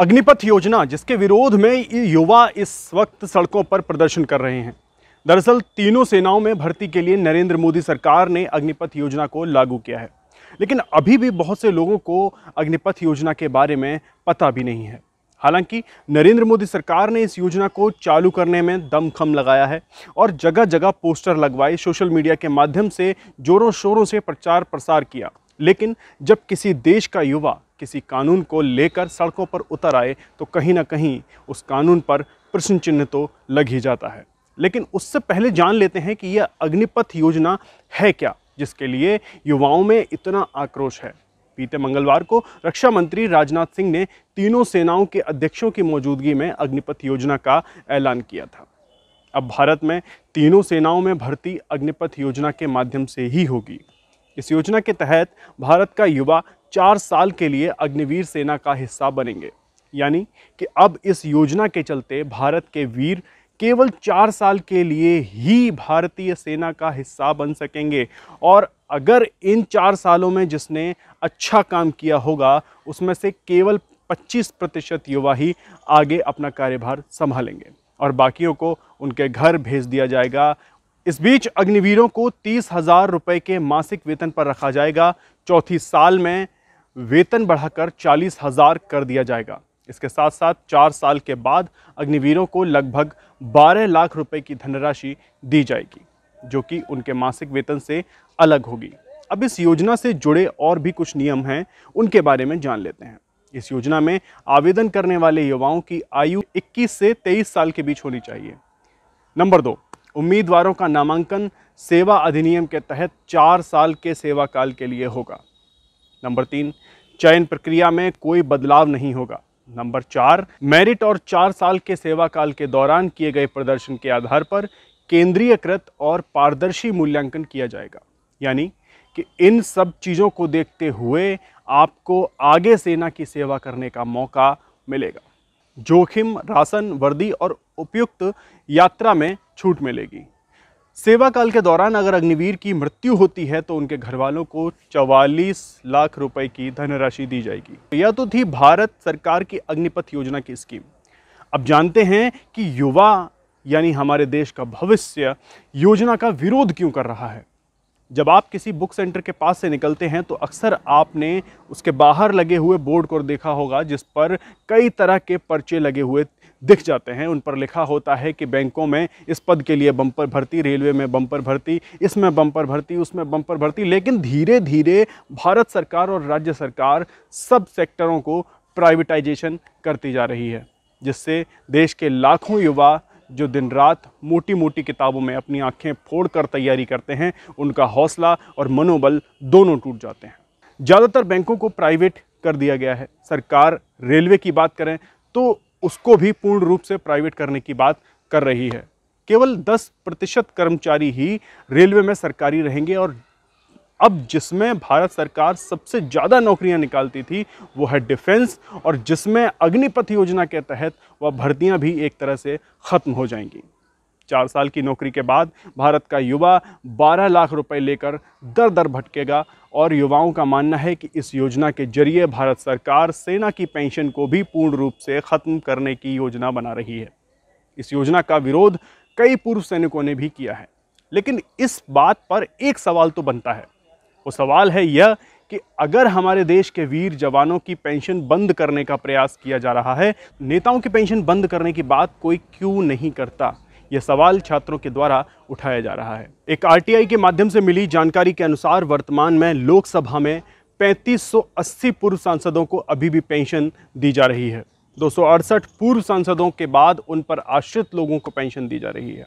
अग्निपथ योजना जिसके विरोध में युवा इस वक्त सड़कों पर प्रदर्शन कर रहे हैं दरअसल तीनों सेनाओं में भर्ती के लिए नरेंद्र मोदी सरकार ने अग्निपथ योजना को लागू किया है लेकिन अभी भी बहुत से लोगों को अग्निपथ योजना के बारे में पता भी नहीं है हालांकि नरेंद्र मोदी सरकार ने इस योजना को चालू करने में दमखम लगाया है और जगह जगह पोस्टर लगवाए सोशल मीडिया के माध्यम से जोरों शोरों से प्रचार प्रसार किया लेकिन जब किसी देश का युवा किसी कानून को लेकर सड़कों पर उतर आए तो कहीं ना कहीं उस कानून पर प्रश्न चिन्ह तो लग ही जाता है लेकिन उससे पहले जान लेते हैं कि यह अग्निपथ योजना है क्या जिसके लिए युवाओं में इतना आक्रोश है बीते मंगलवार को रक्षा मंत्री राजनाथ सिंह ने तीनों सेनाओं के अध्यक्षों की मौजूदगी में अग्निपथ योजना का ऐलान किया था अब भारत में तीनों सेनाओं में भर्ती अग्निपथ योजना के माध्यम से ही होगी इस योजना के तहत भारत का युवा चार साल के लिए अग्निवीर सेना का हिस्सा बनेंगे यानी कि अब इस योजना के चलते भारत के वीर केवल चार साल के लिए ही भारतीय सेना का हिस्सा बन सकेंगे और अगर इन चार सालों में जिसने अच्छा काम किया होगा उसमें से केवल 25 प्रतिशत युवा ही आगे अपना कार्यभार संभालेंगे और बाकियों को उनके घर भेज दिया जाएगा इस बीच अग्निवीरों को तीस हजार रुपये के मासिक वेतन पर रखा जाएगा चौथी साल में वेतन बढ़ाकर चालीस हजार कर दिया जाएगा इसके साथ साथ चार साल के बाद अग्निवीरों को लगभग 12 लाख रुपए की धनराशि दी जाएगी जो कि उनके मासिक वेतन से अलग होगी अब इस योजना से जुड़े और भी कुछ नियम हैं उनके बारे में जान लेते हैं इस योजना में आवेदन करने वाले युवाओं की आयु 21 से 23 साल के बीच होनी चाहिए नंबर दो उम्मीदवारों का नामांकन सेवा अधिनियम के तहत चार साल के सेवा काल के लिए होगा नंबर तीन चयन प्रक्रिया में कोई बदलाव नहीं होगा नंबर चार मेरिट और चार साल के सेवा काल के दौरान किए गए प्रदर्शन के आधार पर केंद्रीयकृत और पारदर्शी मूल्यांकन किया जाएगा यानी कि इन सब चीज़ों को देखते हुए आपको आगे सेना की सेवा करने का मौका मिलेगा जोखिम राशन वर्दी और उपयुक्त यात्रा में छूट मिलेगी सेवा काल के दौरान अगर अग्निवीर की मृत्यु होती है तो उनके घर वालों को 44 लाख रुपए की धनराशि दी जाएगी यह तो थी भारत सरकार की अग्निपथ योजना की स्कीम अब जानते हैं कि युवा यानी हमारे देश का भविष्य योजना का विरोध क्यों कर रहा है जब आप किसी बुक सेंटर के पास से निकलते हैं तो अक्सर आपने उसके बाहर लगे हुए बोर्ड को देखा होगा जिस पर कई तरह के पर्चे लगे हुए दिख जाते हैं उन पर लिखा होता है कि बैंकों में इस पद के लिए बम्पर भर्ती रेलवे में बम्पर भर्ती इसमें बम्पर भर्ती उसमें बम्पर भर्ती लेकिन धीरे धीरे भारत सरकार और राज्य सरकार सब सेक्टरों को प्राइवेटाइजेशन करती जा रही है जिससे देश के लाखों युवा जो दिन रात मोटी मोटी किताबों में अपनी आँखें फोड़ कर तैयारी करते हैं उनका हौसला और मनोबल दोनों टूट जाते हैं ज़्यादातर बैंकों को प्राइवेट कर दिया गया है सरकार रेलवे की बात करें तो उसको भी पूर्ण रूप से प्राइवेट करने की बात कर रही है केवल 10 प्रतिशत कर्मचारी ही रेलवे में सरकारी रहेंगे और अब जिसमें भारत सरकार सबसे ज़्यादा नौकरियां निकालती थी वो है डिफेंस और जिसमें अग्निपथ योजना के तहत वह भर्तियां भी एक तरह से ख़त्म हो जाएंगी चार साल की नौकरी के बाद भारत का युवा बारह लाख रुपये लेकर दर दर भटकेगा और युवाओं का मानना है कि इस योजना के जरिए भारत सरकार सेना की पेंशन को भी पूर्ण रूप से ख़त्म करने की योजना बना रही है इस योजना का विरोध कई पूर्व सैनिकों ने भी किया है लेकिन इस बात पर एक सवाल तो बनता है वो सवाल है यह कि अगर हमारे देश के वीर जवानों की पेंशन बंद करने का प्रयास किया जा रहा है नेताओं की पेंशन बंद करने की बात कोई क्यों नहीं करता यह सवाल छात्रों के द्वारा उठाया जा रहा है एक आरटीआई के माध्यम से मिली जानकारी के अनुसार वर्तमान में लोकसभा में 3580 पूर्व सांसदों को अभी भी पेंशन दी जा रही है दो पूर्व सांसदों के बाद उन पर आश्रित लोगों को पेंशन दी जा रही है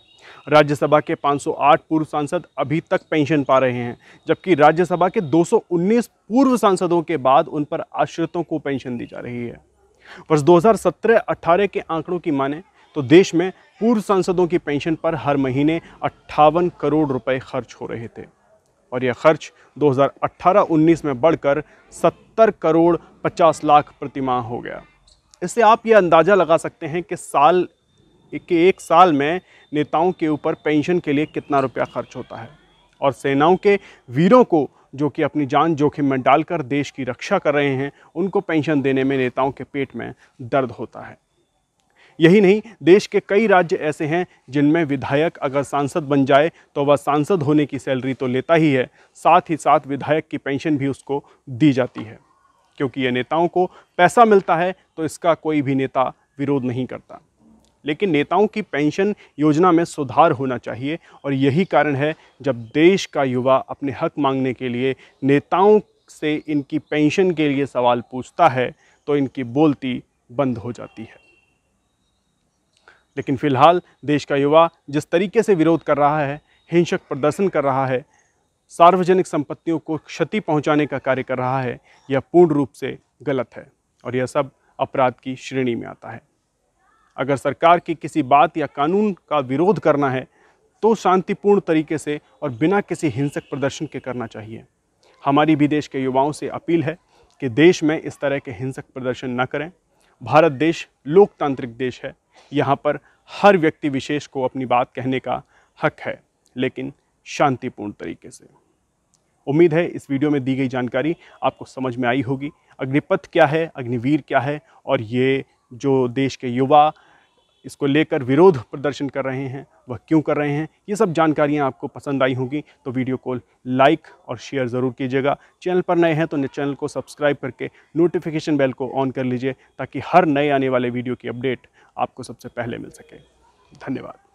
राज्यसभा के 508 पूर्व सांसद अभी तक पेंशन पा रहे हैं जबकि राज्यसभा के 219 पूर्व सांसदों के बाद उन पर आश्रितों को पेंशन दी जा रही है वर्ष 2017-18 के आंकड़ों की माने तो देश में पूर्व सांसदों की पेंशन पर हर महीने अट्ठावन करोड़ रुपए खर्च हो रहे थे और यह खर्च 2018-19 में बढ़कर 70 करोड़ 50 लाख प्रतिमाह हो गया इससे आप ये अंदाज़ा लगा सकते हैं कि साल के एक साल में नेताओं के ऊपर पेंशन के लिए कितना रुपया खर्च होता है और सेनाओं के वीरों को जो कि अपनी जान जोखिम में डालकर देश की रक्षा कर रहे हैं उनको पेंशन देने में नेताओं के पेट में दर्द होता है यही नहीं देश के कई राज्य ऐसे हैं जिनमें विधायक अगर सांसद बन जाए तो वह सांसद होने की सैलरी तो लेता ही है साथ ही साथ विधायक की पेंशन भी उसको दी जाती है क्योंकि ये नेताओं को पैसा मिलता है तो इसका कोई भी नेता विरोध नहीं करता लेकिन नेताओं की पेंशन योजना में सुधार होना चाहिए और यही कारण है जब देश का युवा अपने हक मांगने के लिए नेताओं से इनकी पेंशन के लिए सवाल पूछता है तो इनकी बोलती बंद हो जाती है लेकिन फ़िलहाल देश का युवा जिस तरीके से विरोध कर रहा है हिंसक प्रदर्शन कर रहा है सार्वजनिक संपत्तियों को क्षति पहुंचाने का कार्य कर रहा है यह पूर्ण रूप से गलत है और यह सब अपराध की श्रेणी में आता है अगर सरकार की किसी बात या कानून का विरोध करना है तो शांतिपूर्ण तरीके से और बिना किसी हिंसक प्रदर्शन के करना चाहिए हमारी भी देश के युवाओं से अपील है कि देश में इस तरह के हिंसक प्रदर्शन न करें भारत देश लोकतांत्रिक देश है यहाँ पर हर व्यक्ति विशेष को अपनी बात कहने का हक है लेकिन शांतिपूर्ण तरीके से उम्मीद है इस वीडियो में दी गई जानकारी आपको समझ में आई होगी अग्निपथ क्या है अग्निवीर क्या है और ये जो देश के युवा इसको लेकर विरोध प्रदर्शन कर रहे हैं वह क्यों कर रहे हैं ये सब जानकारियाँ आपको पसंद आई होंगी तो वीडियो को लाइक और शेयर ज़रूर कीजिएगा चैनल पर नए हैं तो चैनल को सब्सक्राइब करके नोटिफिकेशन बेल को ऑन कर लीजिए ताकि हर नए आने वाले वीडियो की अपडेट आपको सबसे पहले मिल सके धन्यवाद